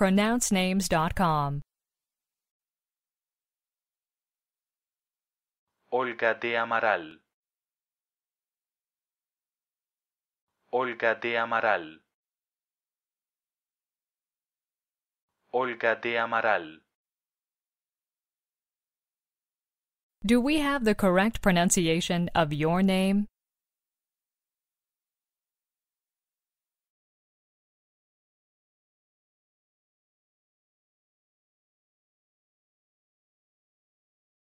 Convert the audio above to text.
pronouncenames.com. Olga de Amaral. Olga de Amaral. Olga de Amaral. Do we have the correct pronunciation of your name?